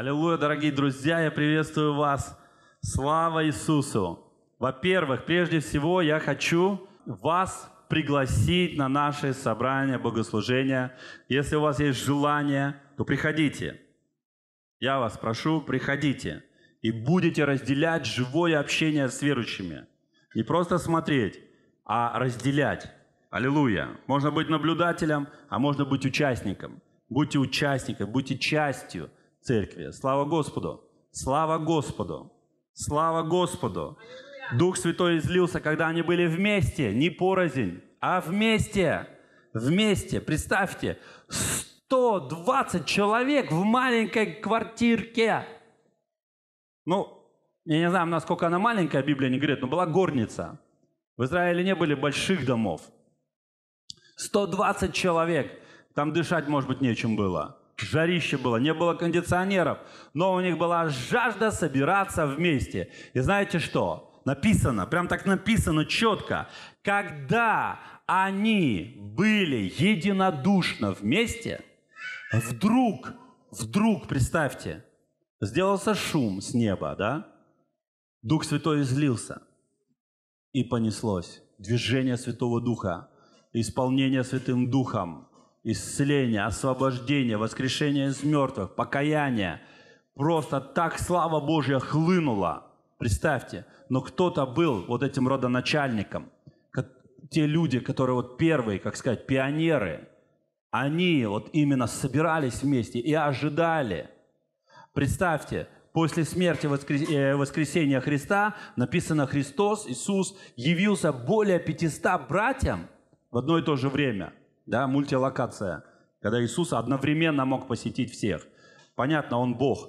Аллилуйя, дорогие друзья, я приветствую вас. Слава Иисусу! Во-первых, прежде всего я хочу вас пригласить на наше собрание, богослужения. Если у вас есть желание, то приходите. Я вас прошу, приходите. И будете разделять живое общение с верующими. Не просто смотреть, а разделять. Аллилуйя. Можно быть наблюдателем, а можно быть участником. Будьте участником, будьте частью – церкви. Слава Господу! Слава Господу! Слава Господу! Дух Святой излился, когда они были вместе, не порознь, а вместе. Вместе, представьте, 120 человек в маленькой квартирке. Ну, я не знаю, насколько она маленькая, Библия не говорит, но была горница. В Израиле не были больших домов. 120 человек. Там дышать, может быть, нечем было. Жарище было, не было кондиционеров, но у них была жажда собираться вместе. И знаете что? Написано, прям так написано четко. Когда они были единодушно вместе, вдруг, вдруг, представьте, сделался шум с неба, да? Дух Святой излился. И понеслось движение Святого Духа, исполнение Святым Духом – исцеление, освобождение, воскрешение из мертвых, покаяние. Просто так слава Божья хлынула. Представьте, но кто-то был вот этим родоначальником. Те люди, которые вот первые, как сказать, пионеры, они вот именно собирались вместе и ожидали. Представьте, после смерти э, воскресения Христа написано Христос, Иисус, явился более 500 братьям в одно и то же время – да, мультилокация, когда Иисус одновременно мог посетить всех. Понятно, Он Бог.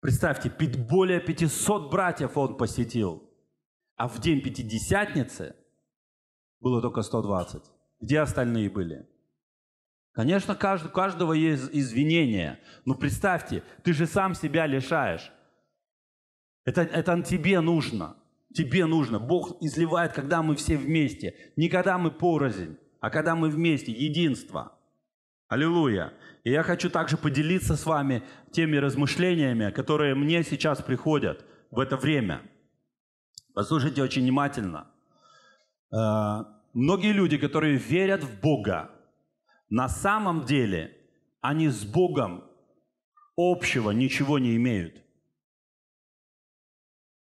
Представьте, более 500 братьев Он посетил, а в день Пятидесятницы было только 120. Где остальные были? Конечно, у каждого есть извинения. Но представьте, ты же сам себя лишаешь. Это, это тебе нужно. Тебе нужно. Бог изливает, когда мы все вместе. Не когда мы порознь а когда мы вместе, единство. Аллилуйя. И я хочу также поделиться с вами теми размышлениями, которые мне сейчас приходят в это время. Послушайте очень внимательно. Э, многие люди, которые верят в Бога, на самом деле они с Богом общего ничего не имеют.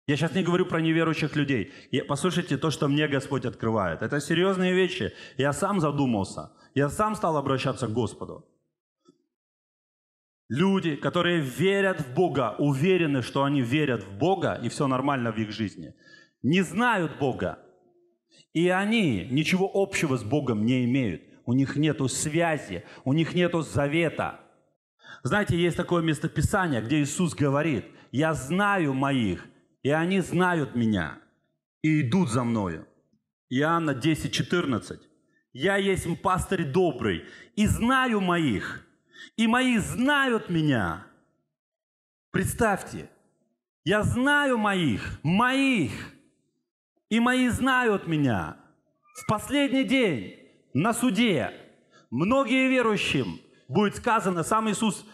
Я сейчас не говорю про неверующих людей. И послушайте то, что мне Господь открывает. Это серьезные вещи. Я сам задумался. Я сам стал обращаться к Господу. Люди, которые верят в Бога, уверены, что они верят в Бога, и все нормально в их жизни, не знают Бога. И они ничего общего с Богом не имеют. У них нет связи, у них нет завета. Знаете, есть такое местописание, где Иисус говорит, «Я знаю моих, и они знают меня и идут за мною. Иоанна 10, 14. «Я есть пастырь добрый, и знаю моих, и мои знают меня». Представьте, я знаю моих, моих, и мои знают меня. В последний день на суде многие верующим будет сказано, сам Иисус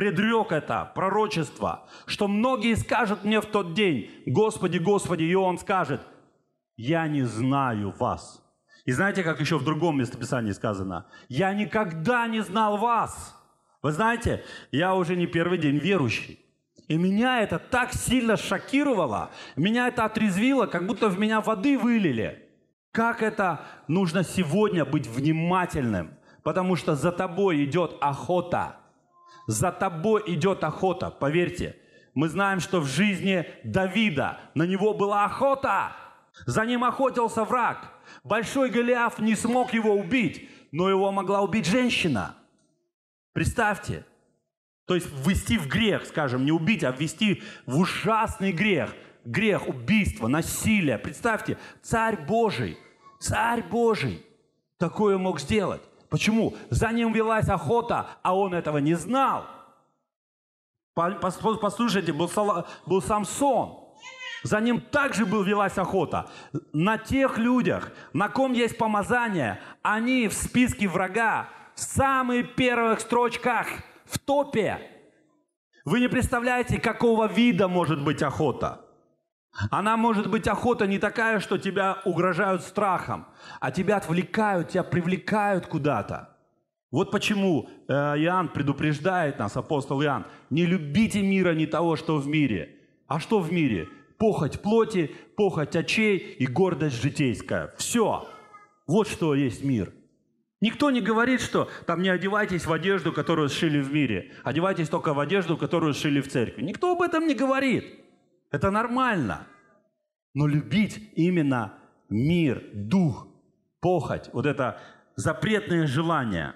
предрек это, пророчество, что многие скажут мне в тот день, Господи, Господи, и Он скажет, я не знаю вас. И знаете, как еще в другом местописании сказано, я никогда не знал вас. Вы знаете, я уже не первый день верующий. И меня это так сильно шокировало, меня это отрезвило, как будто в меня воды вылили. Как это нужно сегодня быть внимательным, потому что за тобой идет охота – за тобой идет охота, поверьте. Мы знаем, что в жизни Давида на него была охота. За ним охотился враг. Большой Голиаф не смог его убить, но его могла убить женщина. Представьте. То есть ввести в грех, скажем, не убить, а ввести в ужасный грех. Грех, убийства, насилия. Представьте, царь Божий, царь Божий такое мог сделать. Почему? За ним велась охота, а он этого не знал. Послушайте, был, Самсон. За ним также был, велась охота. На тех людях, на ком есть помазание, они в списке врага в самых первых строчках, в топе. Вы не представляете, какого вида может быть охота. Она может быть охота не такая, что тебя угрожают страхом, а тебя отвлекают, тебя привлекают куда-то. Вот почему э, Иоанн предупреждает нас, апостол Иоанн, не любите мира, не того, что в мире. А что в мире? Похоть плоти, похоть очей и гордость житейская. Все. Вот что есть мир. Никто не говорит, что там не одевайтесь в одежду, которую сшили в мире. Одевайтесь только в одежду, которую сшили в церкви. Никто об этом не говорит. Это нормально. Но любить именно мир, дух, похоть, вот это запретное желание.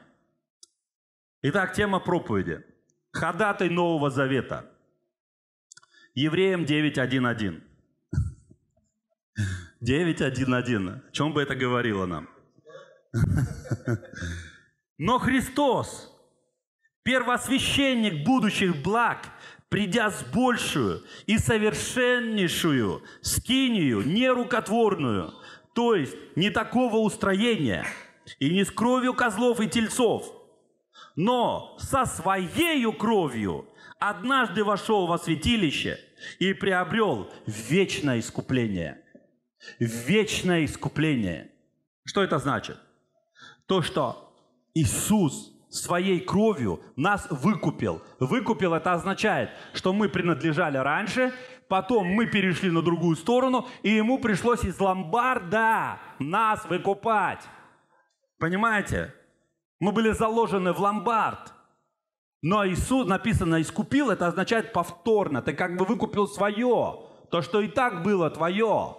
Итак, тема проповеди. Ходатай Нового Завета. Евреям 9.1.1. 9.1.1. О чем бы это говорило нам? Но Христос, первосвященник будущих благ, придя с большую и совершеннейшую скинию, нерукотворную, то есть не такого устроения, и не с кровью козлов и тельцов, но со своею кровью однажды вошел во святилище и приобрел вечное искупление. Вечное искупление. Что это значит? То, что Иисус – своей кровью нас выкупил. Выкупил это означает, что мы принадлежали раньше, потом мы перешли на другую сторону, и ему пришлось из ломбарда нас выкупать. Понимаете? Мы были заложены в ломбард. Но Иисус, написано, искупил, это означает повторно. Ты как бы выкупил свое, то, что и так было твое.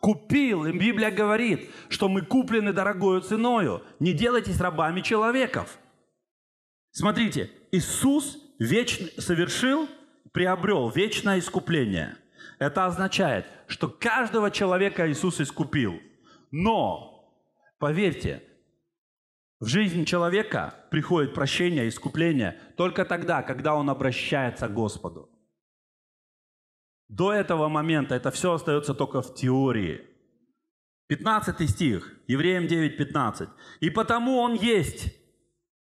Купил, и Библия говорит, что мы куплены дорогою ценою. Не делайтесь рабами человеков. Смотрите, Иисус вечно совершил, приобрел вечное искупление. Это означает, что каждого человека Иисус искупил. Но, поверьте, в жизнь человека приходит прощение, искупление только тогда, когда он обращается к Господу. До этого момента это все остается только в теории. 15 стих, Евреям 9:15. «И потому он есть,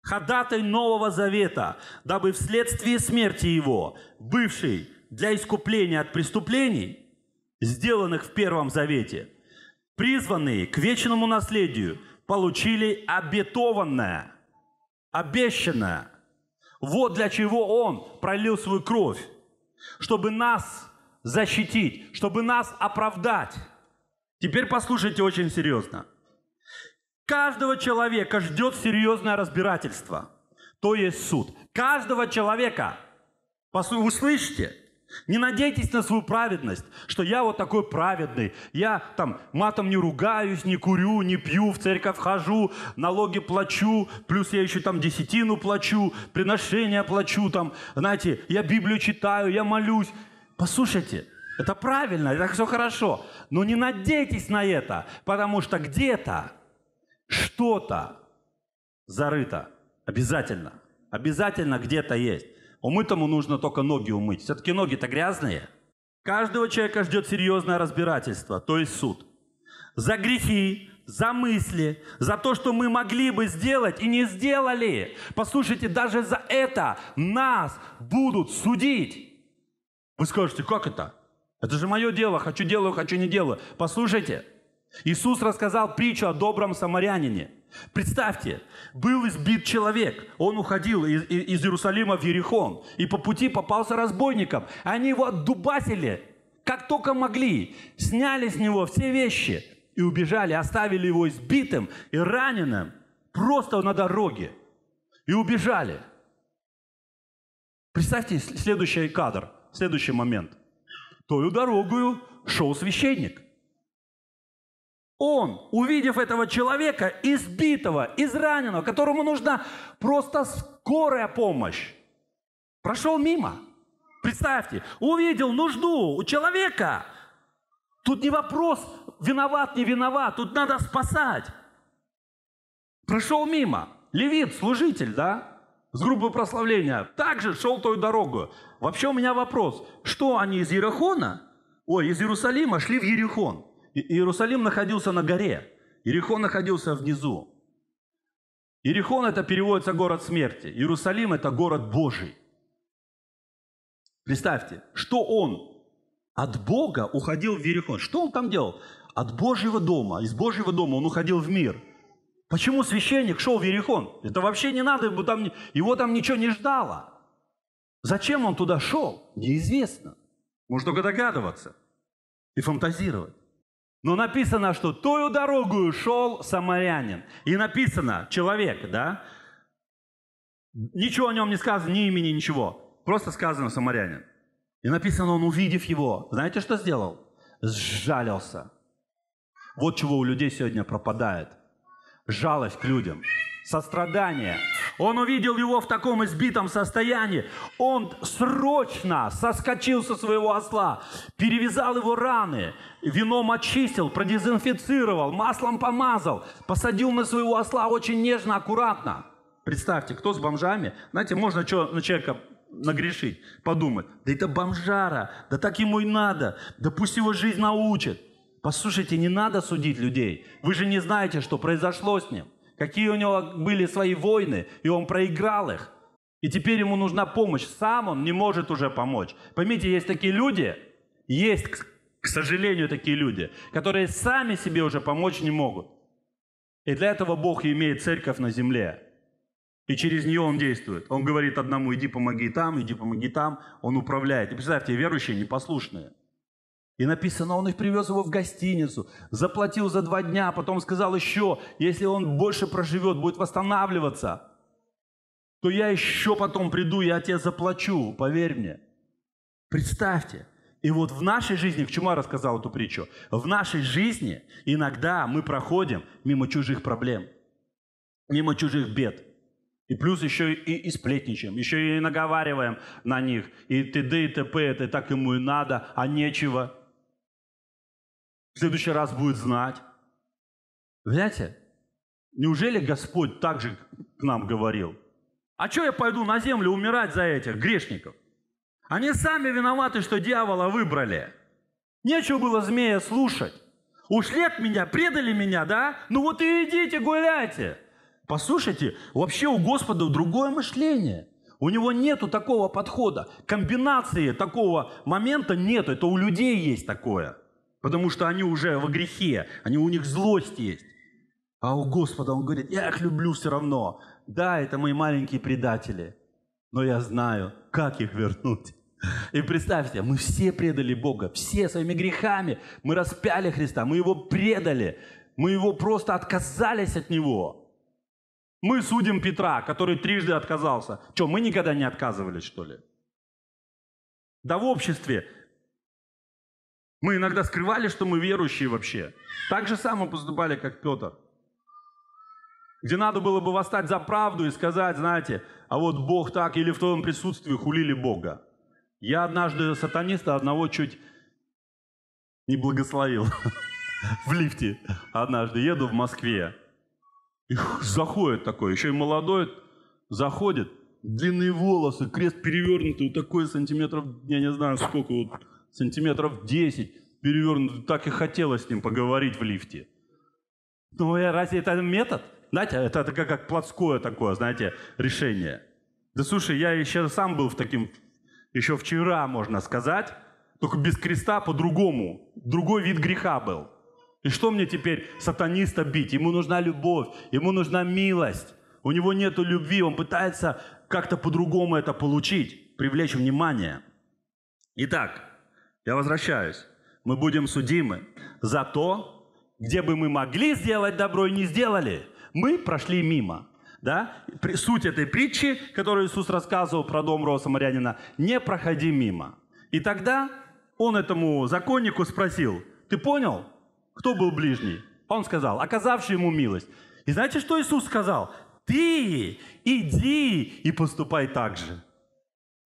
ходатай Нового Завета, дабы вследствие смерти его, бывший для искупления от преступлений, сделанных в Первом Завете, призванные к вечному наследию, получили обетованное, обещанное. Вот для чего Он пролил свою кровь, чтобы нас защитить, чтобы нас оправдать. Теперь послушайте очень серьезно. Каждого человека ждет серьезное разбирательство, то есть суд. Каждого человека, услышите, не надейтесь на свою праведность, что я вот такой праведный, я там матом не ругаюсь, не курю, не пью, в церковь хожу, налоги плачу, плюс я еще там десятину плачу, приношения плачу, там, знаете, я Библию читаю, я молюсь. Послушайте, это правильно, это все хорошо, но не надейтесь на это, потому что где-то что-то зарыто. Обязательно. Обязательно где-то есть. Умытому нужно только ноги умыть. Все-таки ноги-то грязные. Каждого человека ждет серьезное разбирательство, то есть суд. За грехи, за мысли, за то, что мы могли бы сделать и не сделали. Послушайте, даже за это нас будут судить. Вы скажете, как это? Это же мое дело, хочу делаю, хочу не делаю. Послушайте, Иисус рассказал притчу о добром самарянине. Представьте, был избит человек, он уходил из, из Иерусалима в Ерехон, и по пути попался разбойником. Они его отдубасили, как только могли, сняли с него все вещи и убежали, оставили его избитым и раненым просто на дороге и убежали. Представьте следующий кадр – Следующий момент. Тою дорогою шел священник. Он, увидев этого человека, избитого, израненного, которому нужна просто скорая помощь, прошел мимо. Представьте, увидел нужду у человека. Тут не вопрос, виноват, не виноват, тут надо спасать. Прошел мимо. Левит, служитель, да? с группы прославления, также шел той дорогу. Вообще у меня вопрос, что они из Иерихона? ой, из Иерусалима шли в Иерихон. Иерусалим находился на горе, Иерихон находился внизу. Иерихон это переводится город смерти, Иерусалим – это город Божий. Представьте, что он от Бога уходил в Иерихон. Что он там делал? От Божьего дома, из Божьего дома он уходил в мир – Почему священник шел в Ерехон? Это вообще не надо, его там, его там ничего не ждало. Зачем он туда шел? Неизвестно. Можно только догадываться и фантазировать. Но написано, что тою дорогою шел самарянин. И написано, человек, да? Ничего о нем не сказано, ни имени, ничего. Просто сказано самарянин. И написано, он, увидев его, знаете, что сделал? Сжалился. Вот чего у людей сегодня пропадает жалость к людям, сострадание. Он увидел его в таком избитом состоянии. Он срочно соскочил со своего осла, перевязал его раны, вином очистил, продезинфицировал, маслом помазал, посадил на своего осла очень нежно, аккуратно. Представьте, кто с бомжами, знаете, можно что на человека нагрешить, подумать, да это бомжара, да так ему и надо, да пусть его жизнь научит. Послушайте, не надо судить людей. Вы же не знаете, что произошло с ним. Какие у него были свои войны, и он проиграл их. И теперь ему нужна помощь. Сам он не может уже помочь. Поймите, есть такие люди, есть, к сожалению, такие люди, которые сами себе уже помочь не могут. И для этого Бог имеет церковь на земле. И через нее он действует. Он говорит одному, иди помоги там, иди помоги там. Он управляет. И представьте, верующие непослушные. И написано, он их привез его в гостиницу, заплатил за два дня, потом сказал еще, если он больше проживет, будет восстанавливаться, то я еще потом приду, я тебе заплачу, поверь мне. Представьте, и вот в нашей жизни, к чему я рассказал эту притчу, в нашей жизни иногда мы проходим мимо чужих проблем, мимо чужих бед. И плюс еще и, и сплетничаем, еще и наговариваем на них, и т.д. и т.п. это так ему и надо, а нечего следующий раз будет знать. Знаете, неужели Господь так же к нам говорил? А что я пойду на землю умирать за этих грешников? Они сами виноваты, что дьявола выбрали. Нечего было змея слушать. Ушли от меня, предали меня, да? Ну вот и идите гуляйте. Послушайте, вообще у Господа другое мышление. У него нету такого подхода, комбинации такого момента нету. Это у людей есть такое потому что они уже во грехе, они, у них злость есть. А у Господа он говорит, я их люблю все равно. Да, это мои маленькие предатели, но я знаю, как их вернуть. И представьте, мы все предали Бога, все своими грехами. Мы распяли Христа, мы Его предали, мы Его просто отказались от Него. Мы судим Петра, который трижды отказался. Что, мы никогда не отказывались, что ли? Да в обществе мы иногда скрывали, что мы верующие вообще. Так же само поступали, как Петр. Где надо было бы восстать за правду и сказать, знаете, а вот Бог так или в твоем присутствии хулили Бога. Я однажды сатаниста одного чуть не благословил в лифте. Однажды еду в Москве. И заходит такой, еще и молодой, заходит, длинные волосы, крест перевернутый, вот такой сантиметров, я не знаю сколько, вот сантиметров 10, перевернутый, так и хотелось с ним поговорить в лифте. Ну, а разве это метод? Знаете, это, это как, как плотское такое, знаете, решение. Да слушай, я еще сам был в таким, еще вчера, можно сказать, только без креста по-другому. Другой вид греха был. И что мне теперь сатаниста бить? Ему нужна любовь, ему нужна милость. У него нет любви, он пытается как-то по-другому это получить, привлечь внимание. Итак, я возвращаюсь. Мы будем судимы за то, где бы мы могли сделать добро и не сделали. Мы прошли мимо. Да? Суть этой притчи, которую Иисус рассказывал про дом Роса Самарянина, не проходи мимо. И тогда он этому законнику спросил, ты понял, кто был ближний? Он сказал, оказавший ему милость. И знаете, что Иисус сказал? Ты иди и поступай так же.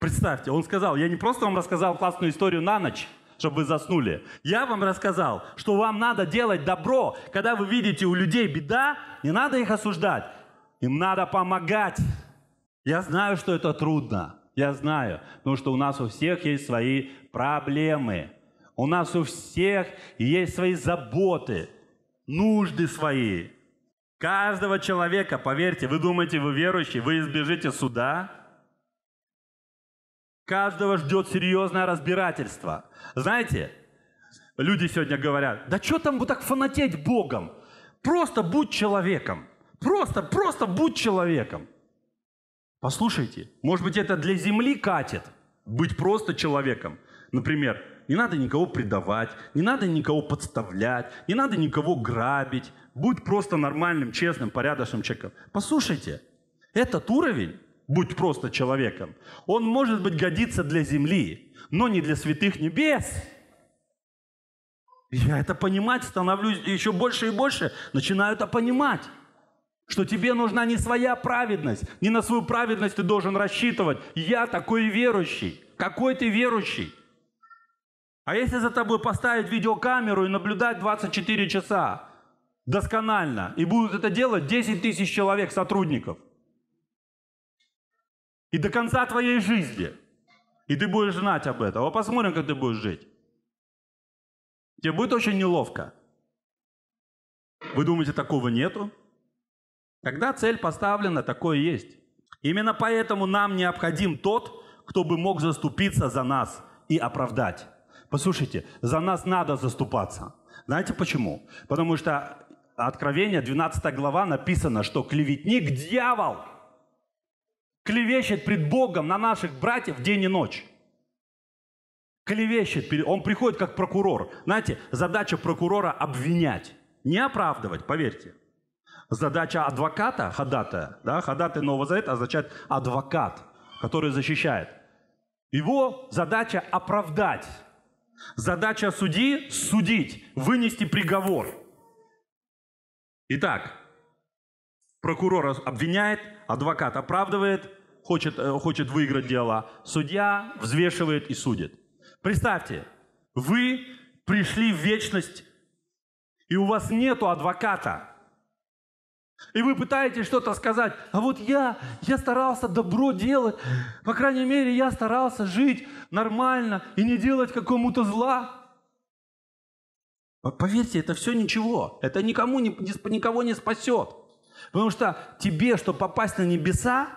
Представьте, он сказал, я не просто вам рассказал классную историю на ночь, чтобы вы заснули. Я вам рассказал, что вам надо делать добро. Когда вы видите у людей беда, не надо их осуждать. Им надо помогать. Я знаю, что это трудно. Я знаю, потому что у нас у всех есть свои проблемы. У нас у всех есть свои заботы, нужды свои. Каждого человека, поверьте, вы думаете, вы верующий, вы избежите суда – Каждого ждет серьезное разбирательство. Знаете, люди сегодня говорят, да что там вот так фанатеть Богом? Просто будь человеком. Просто, просто будь человеком. Послушайте, может быть, это для земли катит, быть просто человеком. Например, не надо никого предавать, не надо никого подставлять, не надо никого грабить. Будь просто нормальным, честным, порядочным человеком. Послушайте, этот уровень будь просто человеком. Он, может быть, годится для земли, но не для святых небес. Я это понимать становлюсь еще больше и больше, начинаю это понимать что тебе нужна не своя праведность, не на свою праведность ты должен рассчитывать. Я такой верующий. Какой ты верующий? А если за тобой поставить видеокамеру и наблюдать 24 часа досконально, и будут это делать 10 тысяч человек, сотрудников – и до конца твоей жизни. И ты будешь знать об этом. А посмотрим, как ты будешь жить. Тебе будет очень неловко. Вы думаете, такого нету? Когда цель поставлена, такое есть. Именно поэтому нам необходим тот, кто бы мог заступиться за нас и оправдать. Послушайте, за нас надо заступаться. Знаете почему? Потому что Откровение, 12 глава написано, что клеветник – дьявол – клевещет пред Богом на наших братьев день и ночь. Клевещет, он приходит как прокурор. Знаете, задача прокурора обвинять, не оправдывать, поверьте. Задача адвоката, ходатая, да, ходатай Нового Завета означает адвокат, который защищает. Его задача оправдать. Задача судьи – судить, вынести приговор. Итак, прокурор обвиняет, адвокат оправдывает, хочет, э, хочет выиграть дело, судья взвешивает и судит. Представьте, вы пришли в вечность, и у вас нету адвоката. И вы пытаетесь что-то сказать, а вот я, я старался добро делать, по крайней мере, я старался жить нормально и не делать какому-то зла. Поверьте, это все ничего, это никому не, никого не спасет. Потому что тебе, чтобы попасть на небеса,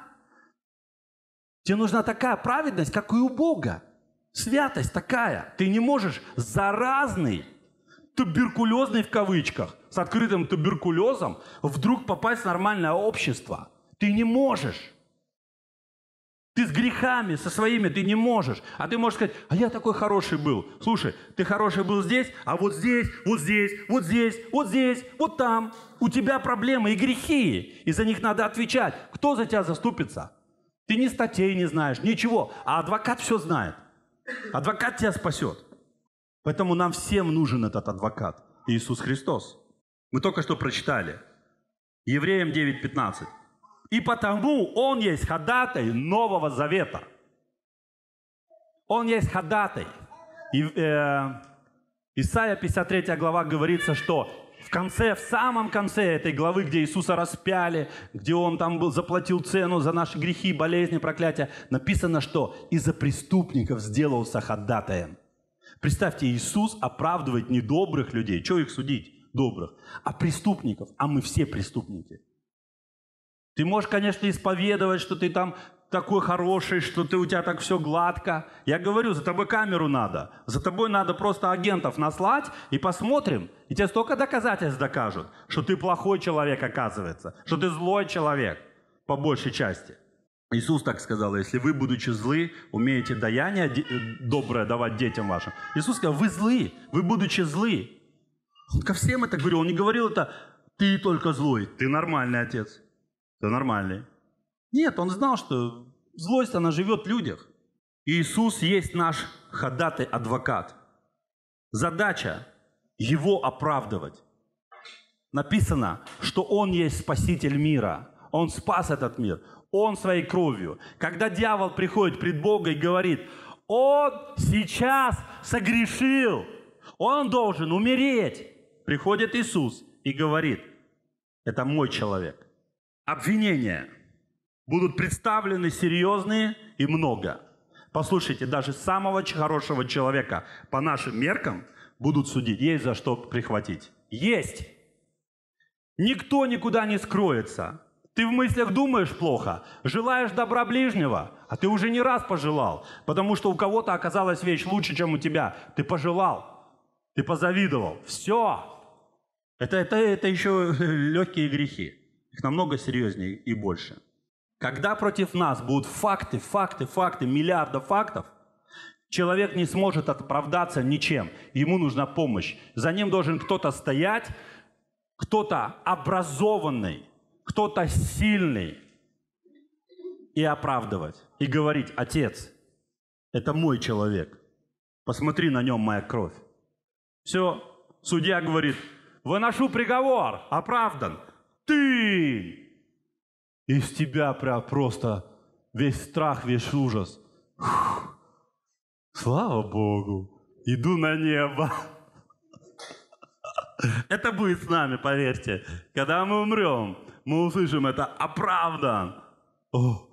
тебе нужна такая праведность, как и у Бога. Святость такая. Ты не можешь заразный, туберкулезный в кавычках, с открытым туберкулезом, вдруг попасть в нормальное общество. Ты не можешь. Ты с грехами, со своими, ты не можешь. А ты можешь сказать, а я такой хороший был. Слушай, ты хороший был здесь, а вот здесь, вот здесь, вот здесь, вот здесь, вот там. У тебя проблемы и грехи, и за них надо отвечать. Кто за тебя заступится? Ты ни статей не знаешь, ничего. А адвокат все знает. Адвокат тебя спасет. Поэтому нам всем нужен этот адвокат, Иисус Христос. Мы только что прочитали. Евреям 9.15. И потому он есть ходатай Нового Завета. Он есть ходатай. И, э, Исайя 53 глава говорится, что в конце, в самом конце этой главы, где Иисуса распяли, где Он там был, заплатил цену за наши грехи, болезни, проклятия, написано, что из-за преступников сделался ходатаем. Представьте, Иисус оправдывает недобрых людей. Чего их судить? Добрых. А преступников. А мы все преступники. Ты можешь, конечно, исповедовать, что ты там такой хороший, что ты у тебя так все гладко. Я говорю, за тобой камеру надо. За тобой надо просто агентов наслать и посмотрим. И тебе столько доказательств докажут, что ты плохой человек, оказывается, что ты злой человек, по большей части. Иисус так сказал, если вы, будучи злы, умеете даяние э, доброе давать детям вашим. Иисус сказал, вы злы, вы, будучи злы. Он ко всем это говорил, он не говорил это, ты только злой, ты нормальный отец. Это нормально? Нет, он знал, что злость, она живет в людях. Иисус есть наш ходатай адвокат. Задача его оправдывать. Написано, что он есть спаситель мира. Он спас этот мир. Он своей кровью. Когда дьявол приходит пред Бога и говорит, он сейчас согрешил. Он должен умереть. Приходит Иисус и говорит, это мой человек обвинения будут представлены серьезные и много. Послушайте, даже самого хорошего человека по нашим меркам будут судить. Есть за что прихватить. Есть. Никто никуда не скроется. Ты в мыслях думаешь плохо, желаешь добра ближнего, а ты уже не раз пожелал, потому что у кого-то оказалась вещь лучше, чем у тебя. Ты пожелал, ты позавидовал. Все. Это, это, это еще легкие грехи. Их намного серьезнее и больше. Когда против нас будут факты, факты, факты, миллиарда фактов, человек не сможет оправдаться ничем. Ему нужна помощь. За ним должен кто-то стоять, кто-то образованный, кто-то сильный и оправдывать, и говорить, отец, это мой человек, посмотри на нем моя кровь. Все, судья говорит, выношу приговор, оправдан ты! Из тебя прям просто весь страх, весь ужас. Фух. Слава Богу, иду на небо. Это будет с нами, поверьте. Когда мы умрем, мы услышим это оправдан. А О,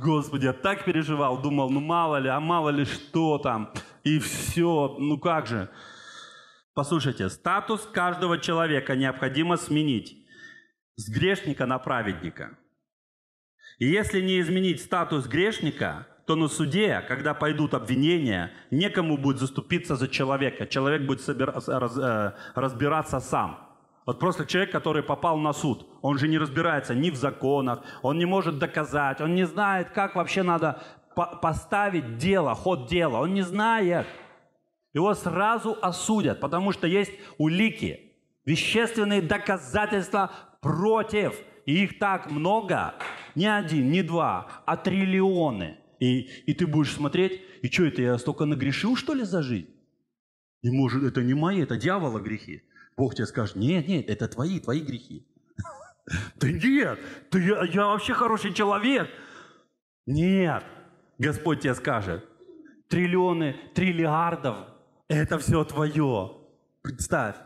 Господи, я так переживал, думал, ну мало ли, а мало ли что там. И все, ну как же. Послушайте, статус каждого человека необходимо сменить с грешника на праведника. И если не изменить статус грешника, то на суде, когда пойдут обвинения, некому будет заступиться за человека. Человек будет собир... раз... Э, разбираться сам. Вот просто человек, который попал на суд, он же не разбирается ни в законах, он не может доказать, он не знает, как вообще надо по- поставить дело, ход дела, он не знает. Его сразу осудят, потому что есть улики, вещественные доказательства против. И их так много, не один, не два, а триллионы. И, и ты будешь смотреть, и что это, я столько нагрешил, что ли, за жизнь? И может, это не мои, это дьявола грехи. Бог тебе скажет, нет, нет, это твои, твои грехи. Да нет, ты, я, я вообще хороший человек. Нет, Господь тебе скажет, триллионы, триллиардов, это все твое. Представь.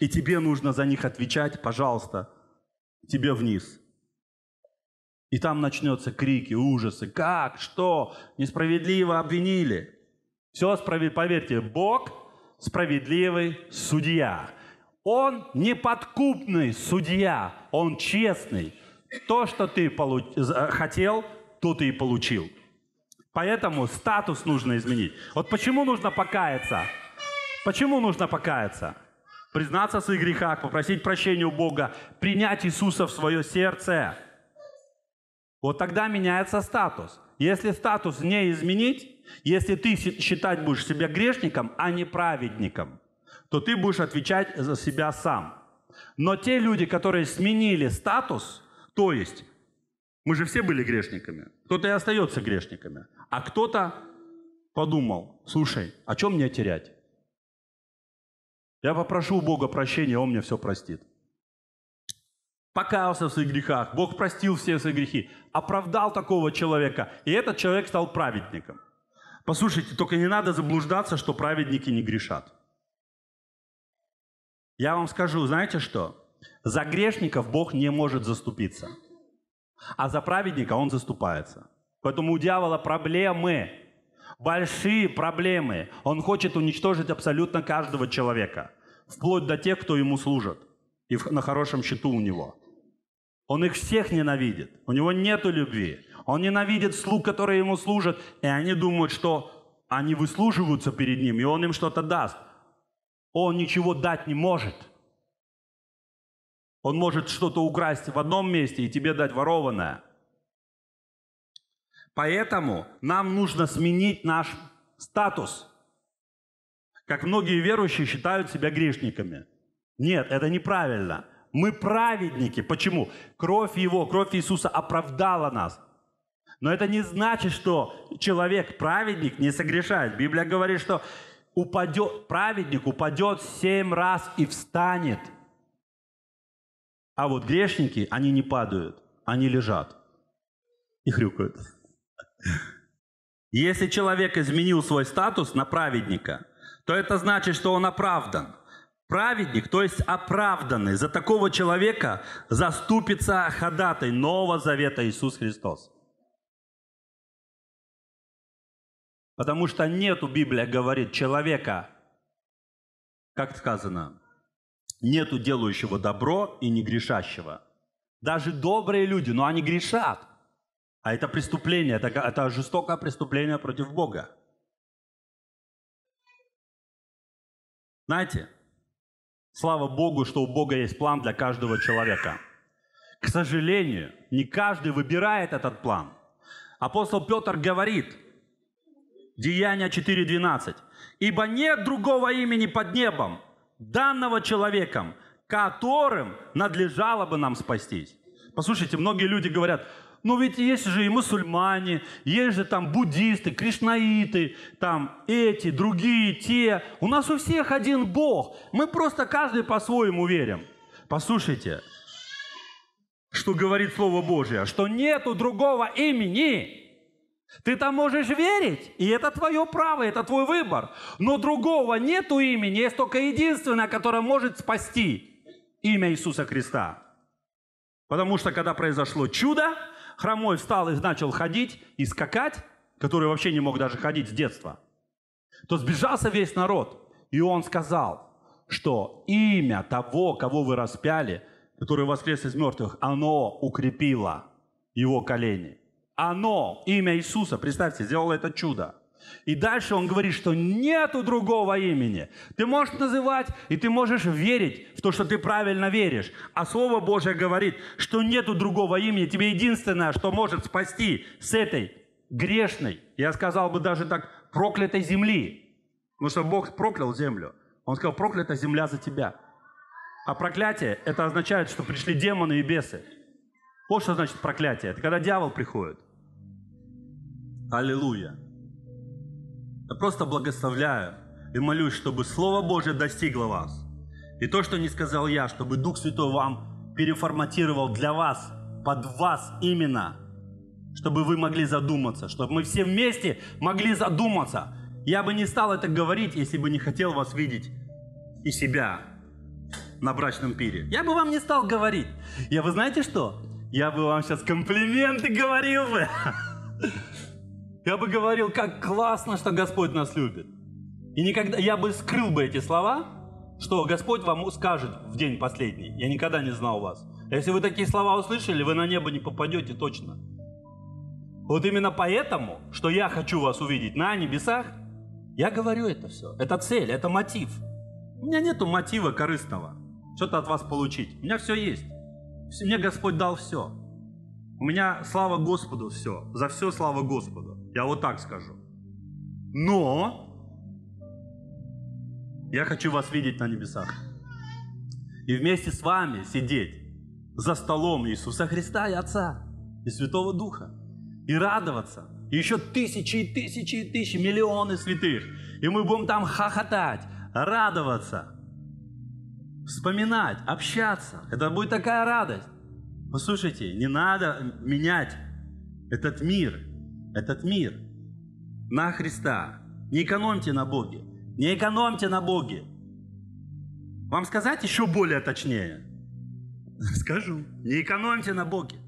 И тебе нужно за них отвечать, пожалуйста, тебе вниз. И там начнется крики, ужасы. Как? Что? Несправедливо обвинили. Все, справед... поверьте, Бог справедливый судья. Он неподкупный судья, он честный. То, что ты получ... Э, хотел, то ты и получил. Поэтому статус нужно изменить. Вот почему нужно покаяться? Почему нужно покаяться? признаться в своих грехах, попросить прощения у Бога, принять Иисуса в свое сердце. Вот тогда меняется статус. Если статус не изменить, если ты считать будешь себя грешником, а не праведником, то ты будешь отвечать за себя сам. Но те люди, которые сменили статус, то есть мы же все были грешниками, кто-то и остается грешниками, а кто-то подумал, слушай, о а чем мне терять? Я попрошу у Бога прощения, Он мне все простит. Покаялся в своих грехах, Бог простил все свои грехи, оправдал такого человека, и этот человек стал праведником. Послушайте, только не надо заблуждаться, что праведники не грешат. Я вам скажу, знаете что? За грешников Бог не может заступиться, а за праведника Он заступается. Поэтому у дьявола проблемы – большие проблемы. Он хочет уничтожить абсолютно каждого человека, вплоть до тех, кто ему служит и на хорошем счету у него. Он их всех ненавидит, у него нету любви. Он ненавидит слуг, которые ему служат, и они думают, что они выслуживаются перед ним, и он им что-то даст. Он ничего дать не может. Он может что-то украсть в одном месте и тебе дать ворованное – Поэтому нам нужно сменить наш статус. Как многие верующие считают себя грешниками. Нет, это неправильно. Мы праведники. Почему? Кровь Его, кровь Иисуса оправдала нас. Но это не значит, что человек, праведник, не согрешает. Библия говорит, что упадет, праведник упадет семь раз и встанет. А вот грешники, они не падают, они лежат и хрюкают. Если человек изменил свой статус на праведника, то это значит, что он оправдан. Праведник, то есть оправданный, за такого человека заступится ходатай Нового Завета Иисус Христос. Потому что нету, Библия говорит, человека, как сказано, нету делающего добро и не грешащего. Даже добрые люди, но они грешат. А это преступление, это, это жестокое преступление против Бога. Знаете, слава Богу, что у Бога есть план для каждого человека. К сожалению, не каждый выбирает этот план. Апостол Петр говорит, Деяние 4.12, «Ибо нет другого имени под небом, данного человеком, которым надлежало бы нам спастись». Послушайте, многие люди говорят, ну ведь есть же и мусульмане, есть же там буддисты, кришнаиты, там эти, другие, те. У нас у всех один Бог. Мы просто каждый по-своему верим. Послушайте, что говорит Слово Божье, что нету другого имени. Ты там можешь верить, и это твое право, это твой выбор. Но другого нету имени, есть только единственное, которое может спасти имя Иисуса Христа. Потому что когда произошло чудо, хромой встал и начал ходить и скакать, который вообще не мог даже ходить с детства, то сбежался весь народ, и он сказал, что имя того, кого вы распяли, который воскрес из мертвых, оно укрепило его колени. Оно, имя Иисуса, представьте, сделало это чудо. И дальше он говорит, что нету другого имени. Ты можешь называть, и ты можешь верить в то, что ты правильно веришь. А Слово Божье говорит, что нету другого имени. Тебе единственное, что может спасти с этой грешной, я сказал бы даже так, проклятой земли. Потому что Бог проклял землю. Он сказал, проклята земля за тебя. А проклятие, это означает, что пришли демоны и бесы. Вот что значит проклятие. Это когда дьявол приходит. Аллилуйя. Я просто благословляю и молюсь, чтобы Слово Божье достигло вас. И то, что не сказал я, чтобы Дух Святой вам переформатировал для вас, под вас именно, чтобы вы могли задуматься, чтобы мы все вместе могли задуматься. Я бы не стал это говорить, если бы не хотел вас видеть и себя на брачном пире. Я бы вам не стал говорить. Я, вы знаете что? Я бы вам сейчас комплименты говорил бы. Я бы говорил, как классно, что Господь нас любит. И никогда, я бы скрыл бы эти слова, что Господь вам скажет в день последний. Я никогда не знал вас. А если вы такие слова услышали, вы на небо не попадете точно. Вот именно поэтому, что я хочу вас увидеть на небесах, я говорю это все. Это цель, это мотив. У меня нету мотива корыстного. Что-то от вас получить. У меня все есть. Мне Господь дал все. У меня слава Господу все. За все слава Господу. Я вот так скажу. Но я хочу вас видеть на небесах. И вместе с вами сидеть за столом Иисуса Христа и Отца, и Святого Духа. И радоваться. И еще тысячи и тысячи и тысячи, миллионы святых. И мы будем там хохотать, радоваться, вспоминать, общаться. Это будет такая радость. Послушайте, не надо менять этот мир этот мир, на Христа. Не экономьте на Боге. Не экономьте на Боге. Вам сказать еще более точнее? Скажу. Не экономьте на Боге.